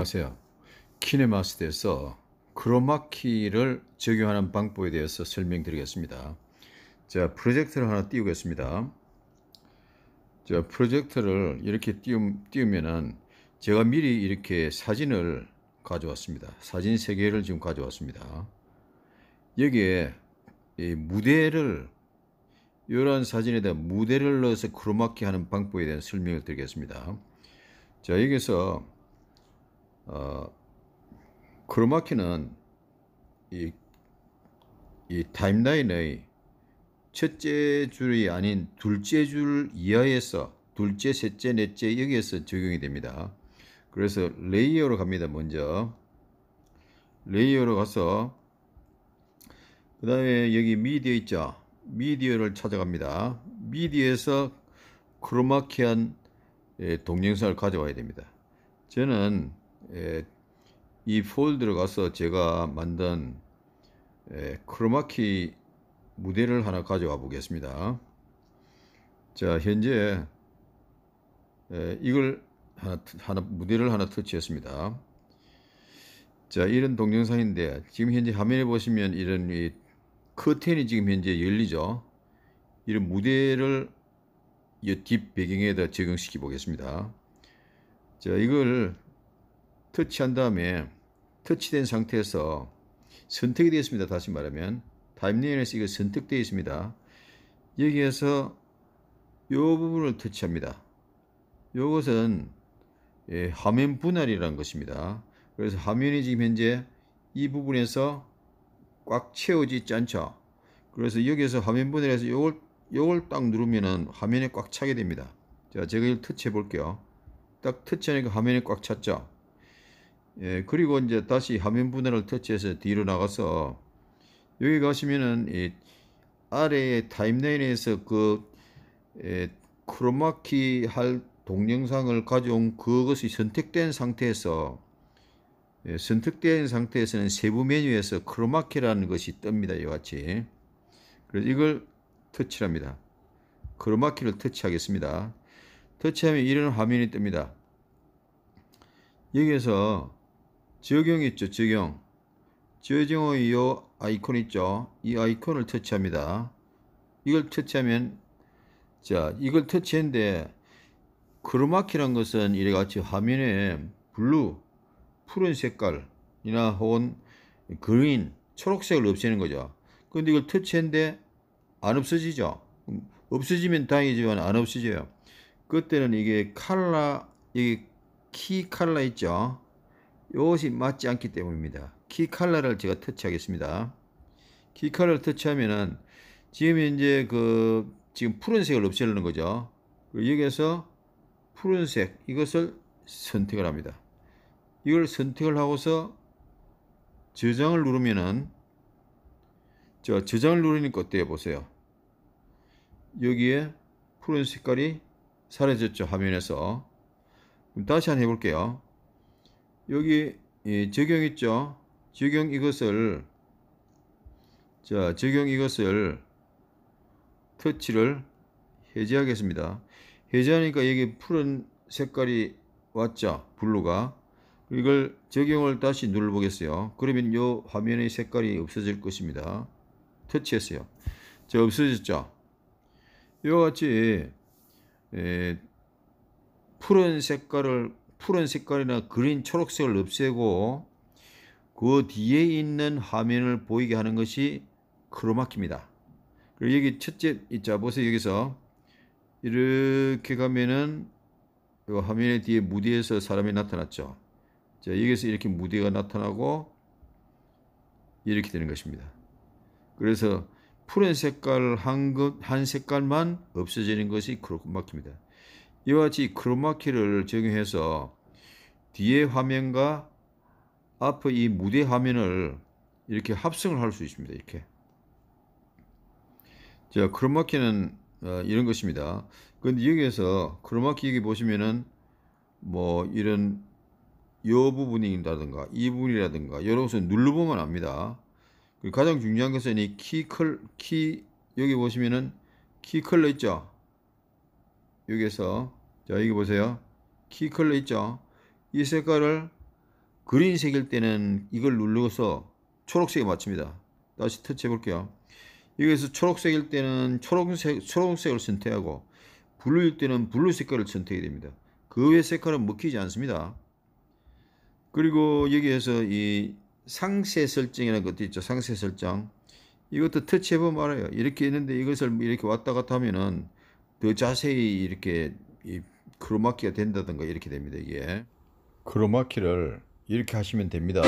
안녕하세요. 키네마스터에서 크로마키를 적용하는 방법에 대해서 설명드리겠습니다. 자, 프로젝터를 하나 띄우겠습니다. 자, 프로젝터를 이렇게 띄우, 띄우면은 제가 미리 이렇게 사진을 가져왔습니다. 사진 3개를 지금 가져왔습니다. 여기에 이 무대를 이런 사진에다 무대를 넣어서 크로마키 하는 방법에 대한 설명을 드리겠습니다. 자, 여기서 어, 크로마키는 이, 이 타임라인의 첫째 줄이 아닌 둘째 줄 이하에서 둘째, 셋째, 넷째 여기에서 적용이 됩니다. 그래서 레이어로 갑니다. 먼저 레이어로 가서 그 다음에 여기 미디어 있죠. 미디어를 찾아갑니다. 미디어에서 크로마키한 예, 동영상을 가져와야 됩니다. 저는 에, 예, 이 폴드로 가서 제가 만든 에, 예, 크로마키 무대를 하나 가져와 보겠습니다. 자, 현재 에, 예, 이걸 하나, 하나, 무대를 하나 터치했습니다. 자, 이런 동영상인데 지금 현재 화면에 보시면 이런 이 커튼이 지금 현재 열리죠. 이런 무대를 뒷 배경에다 적용시켜 보겠습니다. 자, 이걸 터치한 다음에 터치된 상태에서 선택이 되어 있습니다. 다시 말하면 타임라인에서 이거 선택되어 있습니다. 여기에서 이 부분을 터치합니다. 이것은 예, 화면 분할이라는 것입니다. 그래서 화면이 지금 현재 이 부분에서 꽉 채워지지 않죠. 그래서 여기에서 화면 분할해서 이걸 요걸 딱 누르면은 화면에 꽉 차게 됩니다. 자, 제가 이걸 터치해 볼게요. 딱 터치하니까 화면에 꽉 찼죠. 예, 그리고 이제 다시 화면 분할을 터치해서 뒤로 나가서 여기 가시면은 이 아래의 타임라인에서 그 예, 크로마키 할 동영상을 가져온 그것이 선택된 상태에서 예, 선택된 상태에서는 세부 메뉴에서 크로마키라는 것이 뜹니다. 이와 같이 그래서 이걸 터치합니다. 크로마키를 터치하겠습니다. 터치하면 이런 화면이 뜹니다. 여기에서 지역형 있죠. 지역형. 지역형의 이 아이콘 있죠. 이 아이콘을 터치합니다. 이걸 터치하면 자 이걸 터치했는데 크로마키란 것은 이래같이 화면에 블루, 푸른 색깔이나 혹은 그린, 초록색을 없애는 거죠. 그런데 이걸 터치했는데 안 없어지죠. 없어지면 다행이지만 안 없어져요. 그때는 이게 칼라, 이게 키 칼라 있죠. 이것이 맞지 않기 때문입니다. 키 칼라를 제가 터치하겠습니다. 키 칼라를 터치하면은 지금 현재 그 지금 푸른색을 없애려는 거죠. 여기에서 푸른색 이것을 선택을 합니다. 이걸 선택을 하고서 저장을 누르면은 저 저장을 누르니까 어때요? 보세요. 여기에 푸른 색깔이 사라졌죠. 화면에서. 다시 한번 해볼게요. 여기 예, 적용 있죠. 적용 이것을 자 적용 이것을 터치를 해제하겠습니다. 해제하니까 여기 푸른 색깔이 왔죠. 블루가 이걸 적용을 다시 눌러보겠어요. 그러면 요 화면의 색깔이 없어질 것입니다. 터치했어요. 자 없어졌죠. 이와 같이 예, 푸른 색깔을 푸른 색깔이나 그린 초록색을 없애고 그 뒤에 있는 화면을 보이게 하는 것이 크로마키입니다. 그리고 여기 첫째 자 보세요 여기서 이렇게 가면은 이 화면의 뒤에 무대에서 사람이 나타났죠. 자 여기서 이렇게 무대가 나타나고 이렇게 되는 것입니다. 그래서 푸른 색깔 한, 한 색깔만 없어지는 것이 크로마키입니다. 이와 같이 크로마키를 적용해서 뒤에 화면과 앞의 이 무대 화면을 이렇게 합성을 할 수 있습니다. 이렇게. 자, 크로마키는 어, 이런 것입니다. 근데 여기에서 크로마키 여기 보시면은 뭐 이런 요 부분이라든가 이 부분이라든가 여러 것을 눌러보면 압니다. 그리고 가장 중요한 것은 이 키클 키 여기 보시면은 키 컬러 있죠. 여기에서 자 여기 보세요 키 컬러 있죠 이 색깔을 그린색일 때는 이걸 눌러서 초록색에 맞춥니다 다시 터치해 볼게요 여기서 초록색일 때는 초록색, 초록색을 선택하고 블루일 때는 블루 색깔을 선택해야 됩니다 그 외 색깔은 먹히지 않습니다 그리고 여기에서 이 상세 설정이라는 것도 있죠 상세 설정 이것도 터치해보면 알아요 이렇게 있는데 이것을 이렇게 왔다 갔다 하면은 더 자세히 이렇게 크로마키가 된다든가 이렇게 됩니다 이게 크로마키를 이렇게 하시면 됩니다